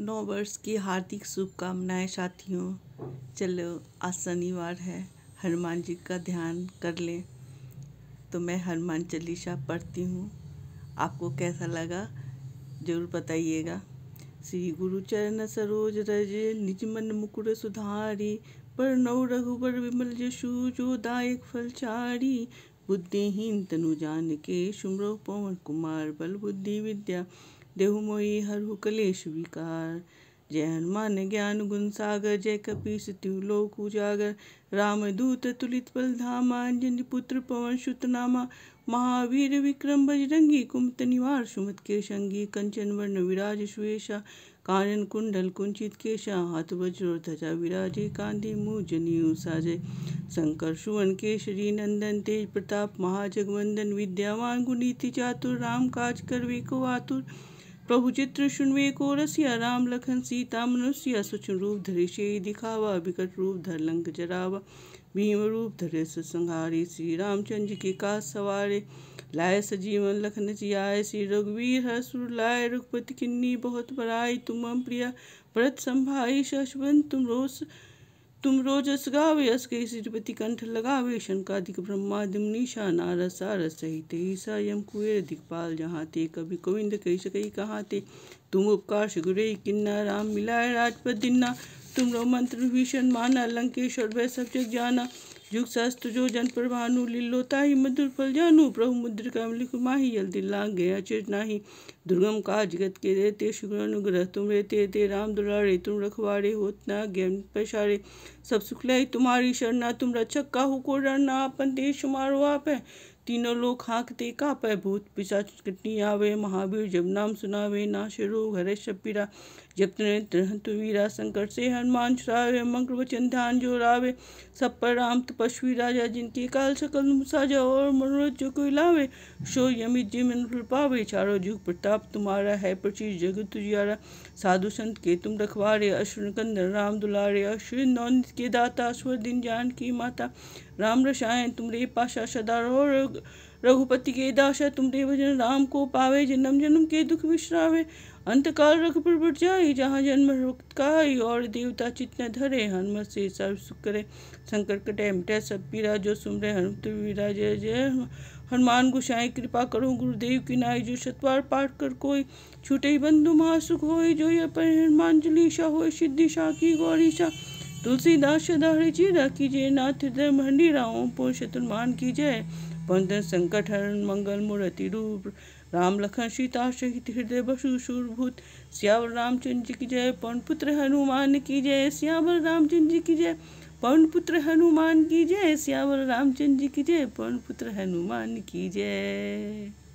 नौ वर्ष की हार्दिक शुभकामनाएं साथियों चलो आज शनिवार है हनुमान जी का ध्यान कर लें तो मैं हनुमान चालीसा पढ़ती हूँ आपको कैसा लगा ज़रूर बताइएगा श्री गुरु चरण सरोज रज निज मन मुकुर सुधारी पर नौ रघुबर विमल जसु जो दायक फलचारी बुद्धिहीन तनु जान के सुमरो पवन कुमार बल बुद्धि विद्या देहु मोहि हरहु कलेश विकार जय हनुमान ज्ञान गुण सागर जय कपीस लोक उजागर राम दूत तुलित बल धामा पुत्र पवन सुत नामा महावीर विक्रम बजरंगी कुमत निवार सुमत के संगी कंचन वर्ण विराज सुशा कानन कुंडल कुंचित केशा हाथ वज्र ध्वजा विराजे कांधे मूजनी साजे शंकर सुवन केशरी नंदन तेज प्रताप महाजगवंदन विद्यावान गुणीति चातुर राम काज कर को आतुर प्रभु चित्र सुनवे को रसिया राम लखन सीता मनुष्य सुचन रूप धरे से दिखावा विकट रूप धर लंक जरावा भीम रूप धरे संहारे श्री रामचंद्र के का सवारे लाए सजीवन लखन जिया श्री रघुवीर हसुर लाए रघुपति किन्नी बहुत बराई तुम प्रिया व्रत संभाई शशवंत तुम रोष तुम रोज असगावे लगावे रोजस गावयस्कै श्रीपतिकण्ठलगावेशङ्काधिक यम नारसारसहित ईशायं पाल जहाँ ते कवि गोविंद कही सकई कहाँ ते तुम उपकार गुरे किन्ना राम मिलाय राजपद दिन्ना तुम रो मंत्र भीषण माना लंकेश्वर वह सब जग जाना जुग शास्त्र जो जन प्रभानु लिलोता ही मधुर फल जानु प्रभु मुद्र कमल कुमाही जल्दी लांग गया चिर नाही दुर्गम का जगत के देते शुक्र अनुग्रह तुम रहते ते राम दुलारे तुम रखवारे होत ना ज्ञान पैसारे सब सुखलाई तुम्हारी शरणा तुम रक्षक का हो को डरना अपन देश शुमारो आप है तीनों लोग हाँकते पै भूत पिशा कटनी आवे महावीर जब नाम सुनावे नाश रोग हरे शपीरा जब नेत्र वीरा संकट से हनुमान छुड़ावे मंत्र वचन ध्यान जो रावे सब पर राम પશ્વી राजा जिनके काल सकल साजा और मनोरथ जो कोई लावे शो यमित जी मन पावे चारो जुग प्रताप तुम्हारा है प्रचीर जगत तुझारा साधु संत के तुम रखवारे अश्विन कंदन राम दुलारे अश्विन नौ के दाता स्वर दिन जान की माता राम रसायन तुमरे पाशा और रघुपति के दाशा तुमरे भजन राम को पावे जन्म जन्म के दुख विश्रावे अंतकाल रघुपुर पर जाई जहाँ जन्म रुक्त रुक्तकाई और देवता चित्न धरे हनुमत से सर्व सुख करे शंकर कटे मिटे सब पीरा जो सुमरे हनुमत वीरा जय जय हनुमान गुसाई कृपा करो गुरुदेव की नाई जो शतवार पाठ कर कोई छूटे बंधु महासुख हो जो ये पर हनुमान जलीशा हो सिद्धि की गौरी गौरीशा तुलसीदास सदा हरिचीरा जय नाथ हृदय मंडी राम पुरुष शतुर्मान की जय बंधन संकट हरण मंगल मूर्ति रूप राम लखन सीता सहित हृदय बसु सूरभूत श्यावर रामचंद्र जी की जय पवन पुत्र हनुमान की जय श्यावर रामचंद्र जी की जय पवन पुत्र हनुमान की जय श्यावर रामचंद्र जी की जय पवन पुत्र हनुमान की जय